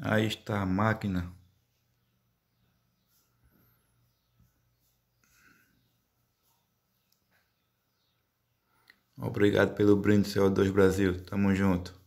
Aí está a máquina. Obrigado pelo brinde CO2 Brasil. Tamo junto.